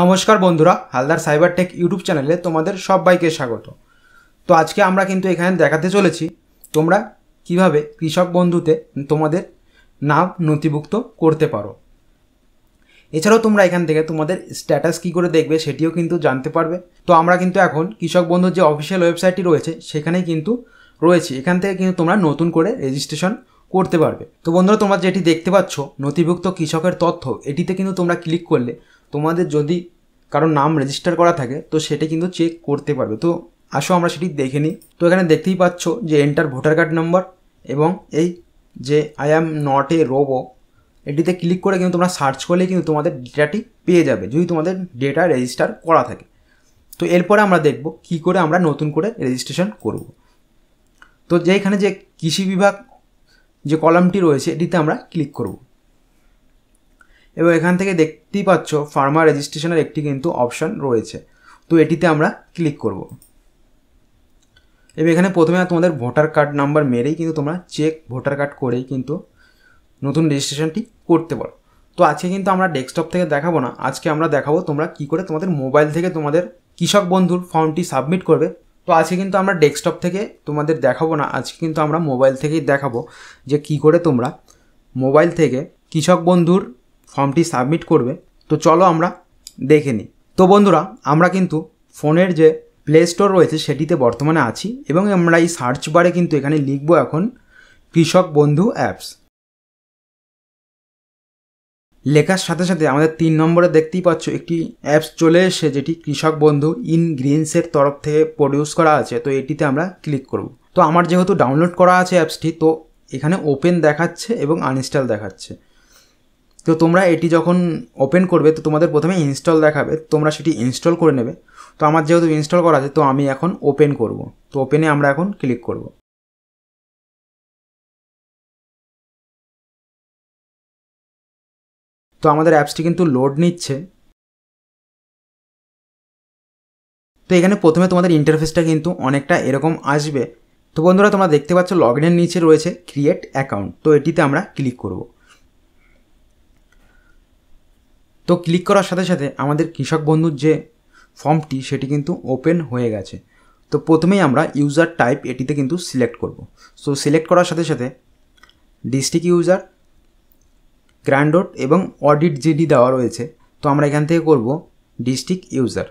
নমস্কার বন্ধুরা Haldar cyber take YouTube চ্যানেলে তোমাদের সবাইকে স্বাগত তো আজকে আমরা কিন্তু এখানে দেখাতে চলেছি তোমরা কিভাবে কৃষক বন্ধুতে তোমাদের নাম নথিভুক্ত করতে পারো এছাড়াও তোমরা এখান থেকে তোমাদের স্ট্যাটাস কী করে দেখবে সেটিও কিন্তু জানতে পারবে তো আমরা কিন্তু এখন কৃষক বন্ধুর যে অফিসিয়াল ওয়েবসাইটটি রয়েছে সেখানে কিন্তু রয়েছে এখান থেকে কিন্তু তোমরা নতুন করে রেজিস্ট্রেশন করতে পারবে তো বন্ধুরা তোমরা যেটি দেখতে পাচ্ছ নথিভুক্ত কৃষকের তথ্য এটিতে কিন্তু তোমরা ক্লিক করলে তোমাদের যদি কারোর নাম রেজিস্টার করা থাকে তো সেটা কিন্তু চেক করতে পারবে তো আসো আমরা সেটি দেখে নিই তো এখানে দেখতেই পাচ্ছ যে এন্টার ভোটার কার্ড নাম্বার এবং এই যে I am not a robot এটিতে ক্লিক করে কিন্তু তোমরা সার্চ করলে কিন্তু তোমাদের ডেটাটি পেয়ে যাবে যদি তোমাদের ডেটা রেজিস্টার করা থাকে তো এরপরে আমরা দেখব কি করে আমরা নতুন করে রেজিস্ট্রেশন করব তো যেখানে যে কৃষি বিভাগ যে কলামটি রয়েছে এটিতে আমরা ক্লিক করব এবং এখান থেকে দেখতেই পাচ্ছ ফার্মার রেজিস্ট্রেশনের একটি কিন্তু অপশান রয়েছে তো এটিতে আমরা ক্লিক করব এবং এখানে প্রথমে তোমাদের ভোটার কার্ড নাম্বার মেরেই কিন্তু তোমরা চেক ভোটার কার্ড করেই কিন্তু নতুন রেজিস্ট্রেশনটি করতে পারো তো আজকে কিন্তু আমরা ডেস্কটপ থেকে দেখাবো না আজকে আমরা দেখাবো তোমরা কি করে তোমাদের মোবাইল থেকে তোমাদের কৃষক বন্ধুর ফর্মটি সাবমিট করবে তো আজকে কিন্তু আমরা ডেস্কটপ থেকে তোমাদের দেখাবো না আজকে কিন্তু আমরা মোবাইল থেকেই দেখাবো যে কি করে তোমরা মোবাইল থেকে কৃষক বন্ধুর ফর্মটি সাবমিট করবে তো চলো আমরা দেখে নিই তো বন্ধুরা আমরা কিন্তু ফোনের যে প্লে স্টোর রয়েছে সেটিতে বর্তমানে আছি এবং আমরা এই সার্চ বারে কিন্তু এখানে লিখব এখন কৃষক বন্ধু অ্যাপস লেখার সাথে সাথে আমাদের তিন নম্বরে দেখতেই পাচ্ছ একটি অ্যাপস চলে এসে যেটি কৃষক বন্ধু ইন গ্রিনসের তরফ থেকে প্রডিউস করা আছে তো এটিতে আমরা ক্লিক করব তো আমার যেহেতু ডাউনলোড করা আছে অ্যাপসটি তো এখানে ওপেন দেখাচ্ছে এবং আনইনস্টল দেখাচ্ছে তো তোমরা এটি যখন ওপেন করবে তো তোমাদের প্রথমে ইনস্টল দেখাবে তোমরা সেটি ইনস্টল করে নেবে তো আমার যেহেতু ইনস্টল করা আছে তো আমি এখন ওপেন করব তো ওপেনে আমরা এখন ক্লিক করব তো আমাদের অ্যাপসটি কিন্তু লোড নিচ্ছে তো এখানে প্রথমে তোমাদের ইন্টারফেসটা কিন্তু অনেকটা এরকম আসবে তো বন্ধুরা তোমরা দেখতে পাচ্ছ লগ ইনের নিচে রয়েছে ক্রিয়েট অ্যাকাউন্ট তো এটিতে আমরা ক্লিক করবো তো ক্লিক করার সাথে সাথে আমাদের কৃষক বন্ধুর যে ফর্মটি সেটি কিন্তু ওপেন হয়ে গেছে তো প্রথমেই আমরা ইউজার টাইপ এটিতে কিন্তু সিলেক্ট করব সো সিলেক্ট করার সাথে সাথে ডিস্ট্রিক্ট ইউজার গ্র্যান্ডোড এবং অডিট জিডি দেওয়া রয়েছে তো আমরা এখান থেকে করব ডিস্ট্রিক্ট ইউজার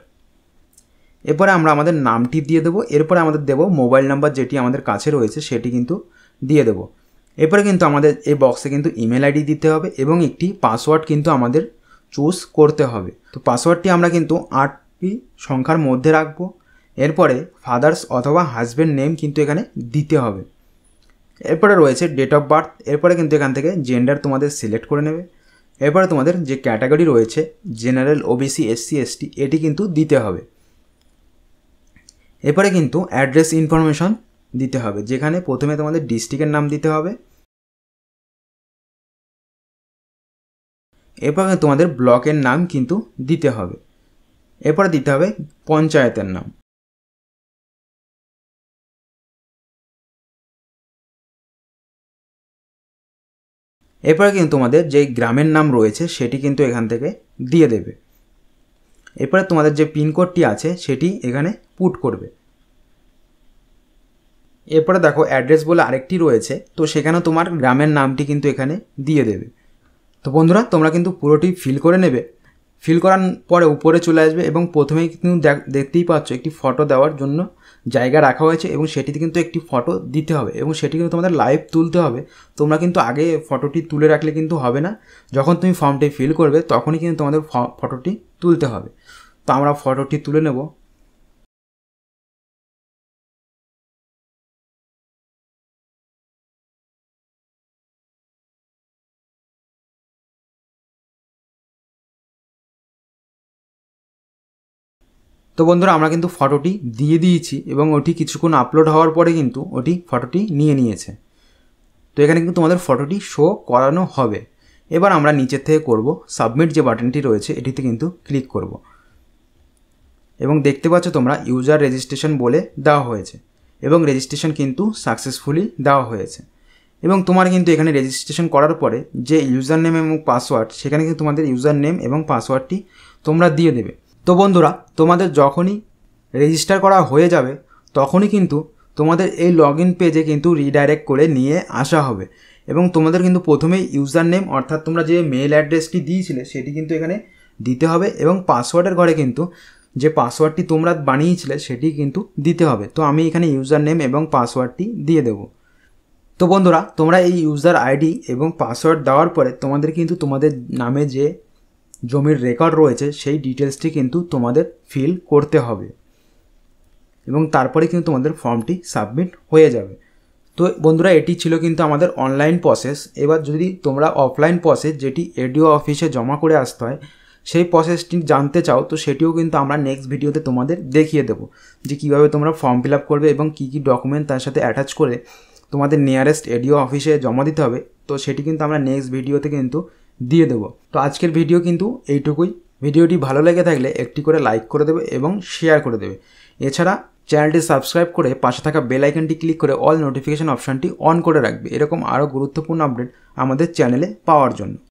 এরপরে আমরা আমাদের নামটি দিয়ে দেবো এরপরে আমাদের দেব মোবাইল নাম্বার যেটি আমাদের কাছে রয়েছে সেটি কিন্তু দিয়ে দেবো এরপরে কিন্তু আমাদের এই বক্সে কিন্তু ইমেল আইডি দিতে হবে এবং একটি পাসওয়ার্ড কিন্তু আমাদের চুজ করতে হবে তো পাসওয়ার্ডটি আমরা কিন্তু আটটি সংখ্যার মধ্যে রাখব এরপরে ফাদার্স অথবা হাজব্যান্ড নেম কিন্তু এখানে দিতে হবে এরপরে রয়েছে ডেট অফ বার্থ এরপরে কিন্তু এখান থেকে জেন্ডার তোমাদের সিলেক্ট করে নেবে এরপরে তোমাদের যে ক্যাটাগরি রয়েছে জেনারেল ওবিসি এসসি এসটি এটি কিন্তু দিতে হবে এরপরে কিন্তু অ্যাড্রেস ইনফরমেশন দিতে হবে যেখানে প্রথমে তোমাদের ডিস্ট্রিক্টের নাম দিতে হবে এরপরে তোমাদের ব্লকের নাম কিন্তু দিতে হবে এরপরে দিতে হবে পঞ্চায়েতের নাম এরপরে কিন্তু তোমাদের যে গ্রামের নাম রয়েছে সেটি কিন্তু এখান থেকে দিয়ে দেবে এরপরে তোমাদের যে পিনকোডটি আছে সেটি এখানে পুট করবে এরপরে দেখো অ্যাড্রেস বলে আরেকটি রয়েছে তো সেখানে তোমার গ্রামের নামটি কিন্তু এখানে দিয়ে দেবে তো বন্ধুরা তোমরা কিন্তু পুরোটি ফিল করে নেবে ফিল করার পরে উপরে চলে আসবে এবং প্রথমেই কিন্তু দেখতেই পাচ্ছ একটি ফটো দেওয়ার জন্য জায়গা রাখা হয়েছে এবং সেটিতে কিন্তু একটি ফটো দিতে হবে এবং সেটি কিন্তু তোমাদের লাইভ তুলতে হবে তোমরা কিন্তু আগে ফটোটি তুলে রাখলে কিন্তু হবে না যখন তুমি ফর্মটি ফিল করবে তখনই কিন্তু তোমাদের ফটোটি তুলতে হবে তো আমরা ফটোটি তুলে নেব তো বন্ধুরা আমরা কিন্তু ফটোটি দিয়ে দিয়েছি এবং ওটি কিছুক্ষণ আপলোড হওয়ার পরে কিন্তু ওটি ফটোটি নিয়ে নিয়েছে তো এখানে কিন্তু তোমাদের ফটোটি শো করানো হবে এবার আমরা নিচের থেকে করব সাবমিট যে বাটনটি রয়েছে এটিতে কিন্তু ক্লিক করব এবং দেখতে পাচ্ছ তোমরা ইউজার রেজিস্ট্রেশন বলে দেওয়া হয়েছে এবং রেজিস্ট্রেশন কিন্তু সাকসেসফুলি দেওয়া হয়েছে এবং তোমার কিন্তু এখানে রেজিস্ট্রেশন করার পরে যে ইউজার নেম এবং পাসওয়ার্ড সেখানে কিন্তু তোমাদের ইউজার নেম এবং পাসওয়ার্ডটি তোমরা দিয়ে দেবে তো বন্ধুরা তোমাদের যখনই রেজিস্টার করা হয়ে যাবে তখনই কিন্তু তোমাদের এই লগ ইন পেজে কিন্তু রিডাইরেক্ট করে নিয়ে আসা হবে এবং তোমাদের কিন্তু প্রথমেই ইউজার নেম অর্থাৎ তোমরা যে মেল অ্যাড্রেসটি দিয়েছিলে সেটি কিন্তু এখানে দিতে হবে এবং পাসওয়ার্ডের ঘরে কিন্তু যে পাসওয়ার্ডটি তোমরা বানিয়েছিলে সেটি কিন্তু দিতে হবে তো আমি এখানে ইউজার নেম এবং পাসওয়ার্ডটি দিয়ে দেব তো বন্ধুরা তোমরা এই ইউজার আইডি এবং পাসওয়ার্ড দেওয়ার পরে তোমাদের কিন্তু তোমাদের নামে যে জমির রেকর্ড রয়েছে সেই ডিটেলসটি কিন্তু তোমাদের ফিল করতে হবে এবং তারপরে কিন্তু তোমাদের ফর্মটি সাবমিট হয়ে যাবে তো বন্ধুরা এটি ছিল কিন্তু আমাদের অনলাইন প্রসেস এবার যদি তোমরা অফলাইন প্রসেস যেটি এডিও অফিসে জমা করে আসতে হয় সেই প্রসেসটি জানতে চাও তো সেটিও কিন্তু আমরা নেক্সট ভিডিওতে তোমাদের দেখিয়ে দেবো যে কীভাবে তোমরা ফর্ম ফিল আপ করবে এবং কী কী ডকুমেন্ট তার সাথে অ্যাটাচ করে তোমাদের নিয়ারেস্ট এডিও অফিসে জমা দিতে হবে তো সেটি কিন্তু আমরা নেক্সট ভিডিওতে কিন্তু দিয়ে দেবো তো আজকের ভিডিও কিন্তু এইটুকুই ভিডিওটি ভালো লেগে থাকলে একটি করে লাইক করে দেবে এবং শেয়ার করে দেবে এছাড়া চ্যানেলটি সাবস্ক্রাইব করে পাশে থাকা বেল আইকনটি ক্লিক করে অল নোটিফিকেশান অপশানটি অন করে রাখবে এরকম আরও গুরুত্বপূর্ণ আপডেট আমাদের চ্যানেলে পাওয়ার জন্য